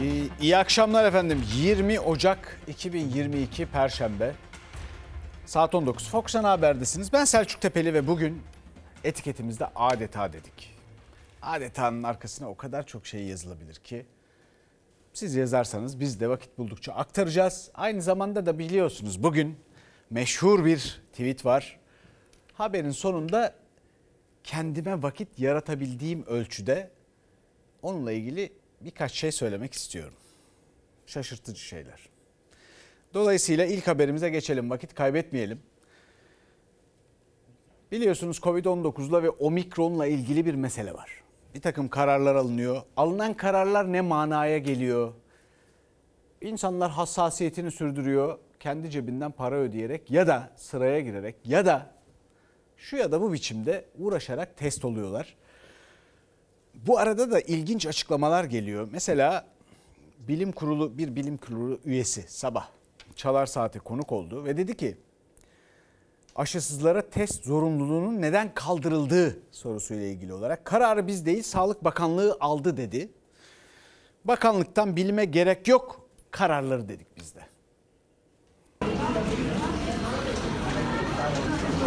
İyi, iyi akşamlar efendim. 20 Ocak 2022 Perşembe. Saat 19. Fox Haber'desiniz. Ben Selçuk Tepeli ve bugün etiketimizde adeta dedik. Adetanın arkasına o kadar çok şey yazılabilir ki siz yazarsanız biz de vakit buldukça aktaracağız. Aynı zamanda da biliyorsunuz bugün meşhur bir tweet var. Haberin sonunda kendime vakit yaratabildiğim ölçüde onunla ilgili birkaç şey söylemek istiyorum. Şaşırtıcı şeyler. Dolayısıyla ilk haberimize geçelim. Vakit kaybetmeyelim. Biliyorsunuz Covid-19'la ve omikronla ilgili bir mesele var. Bir takım kararlar alınıyor. Alınan kararlar ne manaya geliyor? İnsanlar hassasiyetini sürdürüyor. Kendi cebinden para ödeyerek ya da sıraya girerek ya da şu ya da bu biçimde uğraşarak test oluyorlar bu arada da ilginç açıklamalar geliyor. Mesela bilim kurulu bir bilim kurulu üyesi sabah çalar saate konuk oldu ve dedi ki aşısızlara test zorunluluğunun neden kaldırıldığı sorusuyla ilgili olarak kararı biz değil Sağlık Bakanlığı aldı dedi. Bakanlıktan bilime gerek yok kararları dedik biz de.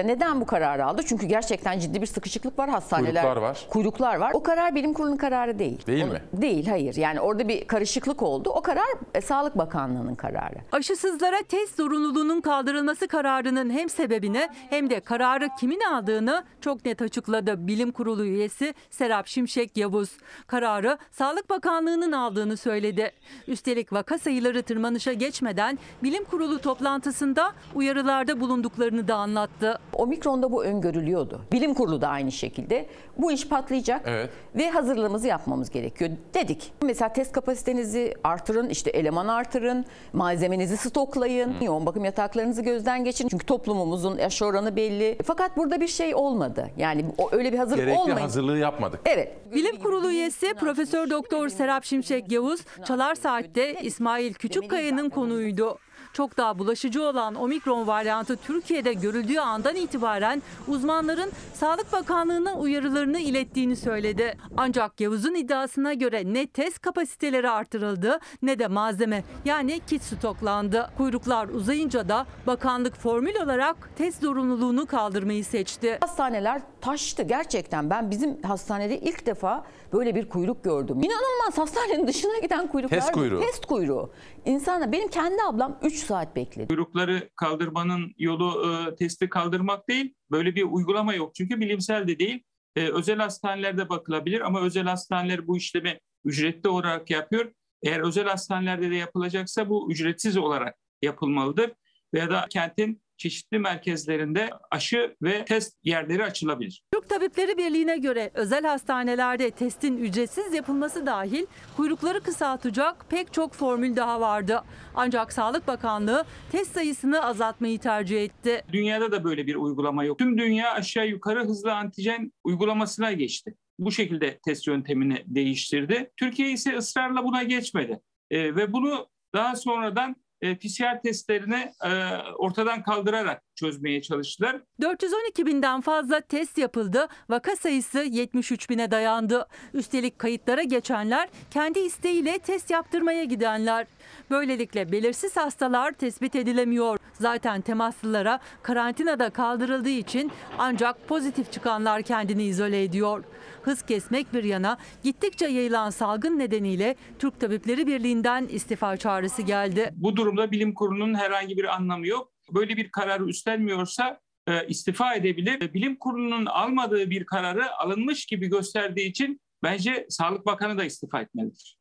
Neden bu kararı aldı? Çünkü gerçekten ciddi bir sıkışıklık var hastaneler. Kuyruklar var. Kuyruklar var. O karar bilim kurulunun kararı değil. Değil o, mi? Değil hayır. Yani orada bir karışıklık oldu. O karar e, Sağlık Bakanlığı'nın kararı. Aşısızlara test zorunluluğunun kaldırılması kararının hem sebebini hem de kararı kimin aldığını çok net açıkladı bilim kurulu üyesi Serap Şimşek Yavuz. Kararı Sağlık Bakanlığı'nın aldığını söyledi. Üstelik vaka sayıları tırmanışa geçmeden bilim kurulu toplantısında uyarılarda bulunduklarını da anlattı. Omikron'da bu öngörülüyordu. Bilim kurulu da aynı şekilde. Bu iş patlayacak evet. ve hazırlığımızı yapmamız gerekiyor dedik. Mesela test kapasitenizi artırın, işte eleman artırın, malzemenizi stoklayın, hmm. yoğun bakım yataklarınızı gözden geçirin. Çünkü toplumumuzun yaş oranı belli. Fakat burada bir şey olmadı. Yani öyle bir hazırlık Gerekli olmayın. hazırlığı yapmadık. Evet. Bilim kurulu üyesi Profesör Doktor Serap Şimşek Yavuz Çalar Saat'te İsmail Küçükkaya'nın konuydu. Çok daha bulaşıcı olan omikron varyantı Türkiye'de görüldüğü andan itibaren uzmanların Sağlık Bakanlığı'na uyarılarını ilettiğini söyledi. Ancak Yavuz'un iddiasına göre ne test kapasiteleri artırıldı ne de malzeme yani kit stoklandı. Kuyruklar uzayınca da bakanlık formül olarak test zorunluluğunu kaldırmayı seçti. Hastaneler taştı gerçekten. Ben bizim hastanede ilk defa böyle bir kuyruk gördüm. İnanılmaz hastanenin dışına giden kuyruklar. Test kuyruğu. Test kuyruğu. İnsanlar benim kendi ablam 3 saat bekledi. Buyrukları kaldırmanın yolu e, testi kaldırmak değil. Böyle bir uygulama yok çünkü bilimsel de değil. E, özel hastanelerde bakılabilir ama özel hastaneler bu işlemi ücretli olarak yapıyor. Eğer özel hastanelerde de yapılacaksa bu ücretsiz olarak yapılmalıdır. Veya da kentin çeşitli merkezlerinde aşı ve test yerleri açılabilir. Türk Tabipleri Birliği'ne göre özel hastanelerde testin ücretsiz yapılması dahil kuyrukları kısaltacak pek çok formül daha vardı. Ancak Sağlık Bakanlığı test sayısını azaltmayı tercih etti. Dünyada da böyle bir uygulama yok. Tüm dünya aşağı yukarı hızlı antijen uygulamasına geçti. Bu şekilde test yöntemini değiştirdi. Türkiye ise ısrarla buna geçmedi. E, ve bunu daha sonradan e, PCR testlerini e, ortadan kaldırarak çözmeye çalıştılar. 412 binden fazla test yapıldı. Vaka sayısı 73 bine dayandı. Üstelik kayıtlara geçenler kendi isteğiyle test yaptırmaya gidenler. Böylelikle belirsiz hastalar tespit edilemiyor. Zaten temaslılara karantinada kaldırıldığı için ancak pozitif çıkanlar kendini izole ediyor. Hız kesmek bir yana gittikçe yayılan salgın nedeniyle Türk Tabipleri Birliği'nden istifa çağrısı geldi. Bu durumda bilim kurulunun herhangi bir anlamı yok. Böyle bir kararı üstlenmiyorsa e, istifa edebilir. Bilim kurulunun almadığı bir kararı alınmış gibi gösterdiği için bence Sağlık Bakanı da istifa etmelidir.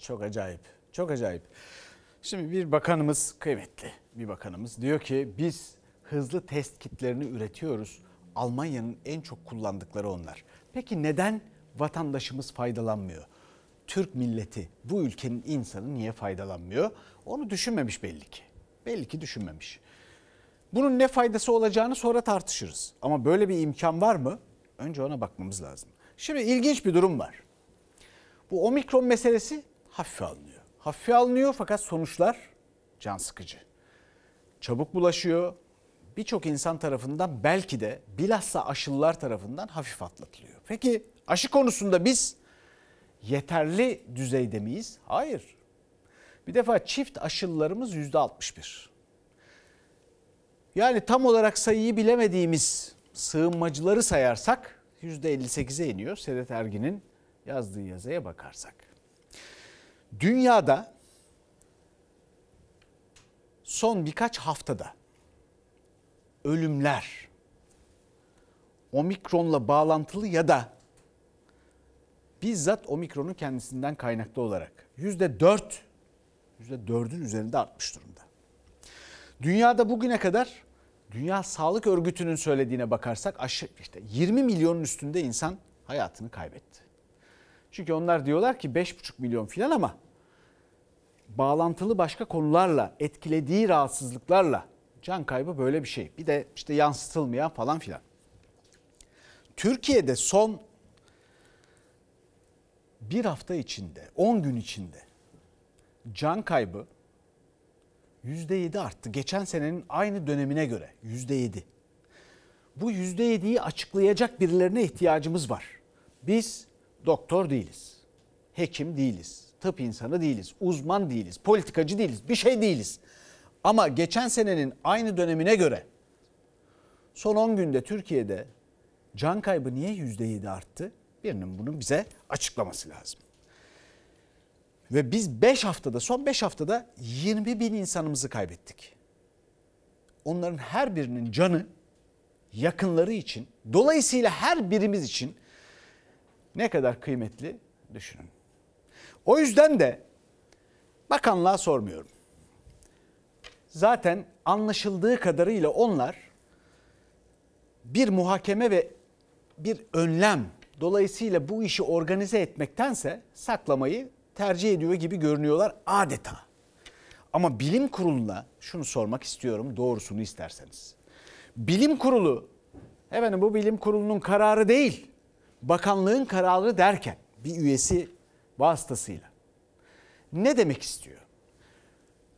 Çok acayip. Çok acayip. Şimdi bir bakanımız kıymetli bir bakanımız diyor ki biz hızlı test kitlerini üretiyoruz Almanya'nın en çok kullandıkları onlar. Peki neden vatandaşımız faydalanmıyor? Türk milleti, bu ülkenin insanı niye faydalanmıyor? Onu düşünmemiş belli ki. Belli ki düşünmemiş. Bunun ne faydası olacağını sonra tartışırız. Ama böyle bir imkan var mı? Önce ona bakmamız lazım. Şimdi ilginç bir durum var. Bu omikron meselesi hafife alınıyor. Hafife alınıyor fakat sonuçlar can sıkıcı. Çabuk bulaşıyor, birçok insan tarafından belki de bilhassa aşılılar tarafından hafif atlatılıyor. Peki aşı konusunda biz yeterli düzeyde miyiz? Hayır. Bir defa çift aşılılarımız yüzde 61. Yani tam olarak sayıyı bilemediğimiz sığınmacıları sayarsak yüzde 58'e iniyor. Sedat Ergin'in yazdığı yazıya bakarsak. Dünyada son birkaç haftada ölümler omikronla bağlantılı ya da bizzat omikronun kendisinden kaynaklı olarak yüzde dört, yüzde dördün üzerinde artmış durumda. Dünyada bugüne kadar Dünya Sağlık Örgütü'nün söylediğine bakarsak aşı işte 20 milyonun üstünde insan hayatını kaybetti. Çünkü onlar diyorlar ki 5,5 milyon filan ama bağlantılı başka konularla, etkilediği rahatsızlıklarla Can kaybı böyle bir şey. Bir de işte yansıtılmayan falan filan. Türkiye'de son bir hafta içinde, 10 gün içinde can kaybı %7 arttı. Geçen senenin aynı dönemine göre %7. Bu %7'yi açıklayacak birilerine ihtiyacımız var. Biz doktor değiliz, hekim değiliz, tıp insanı değiliz, uzman değiliz, politikacı değiliz, bir şey değiliz. Ama geçen senenin aynı dönemine göre son 10 günde Türkiye'de can kaybı niye %7 arttı? Birinin bunu bize açıklaması lazım. Ve biz 5 haftada son 5 haftada 20 bin insanımızı kaybettik. Onların her birinin canı yakınları için dolayısıyla her birimiz için ne kadar kıymetli düşünün. O yüzden de bakanlığa sormuyorum. Zaten anlaşıldığı kadarıyla onlar bir muhakeme ve bir önlem dolayısıyla bu işi organize etmektense saklamayı tercih ediyor gibi görünüyorlar adeta. Ama bilim kuruluna şunu sormak istiyorum doğrusunu isterseniz. Bilim kurulu efendim bu bilim kurulunun kararı değil bakanlığın kararı derken bir üyesi vasıtasıyla ne demek istiyor?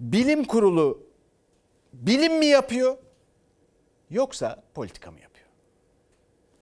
Bilim kurulu bilim mi yapıyor yoksa politika mı yapıyor?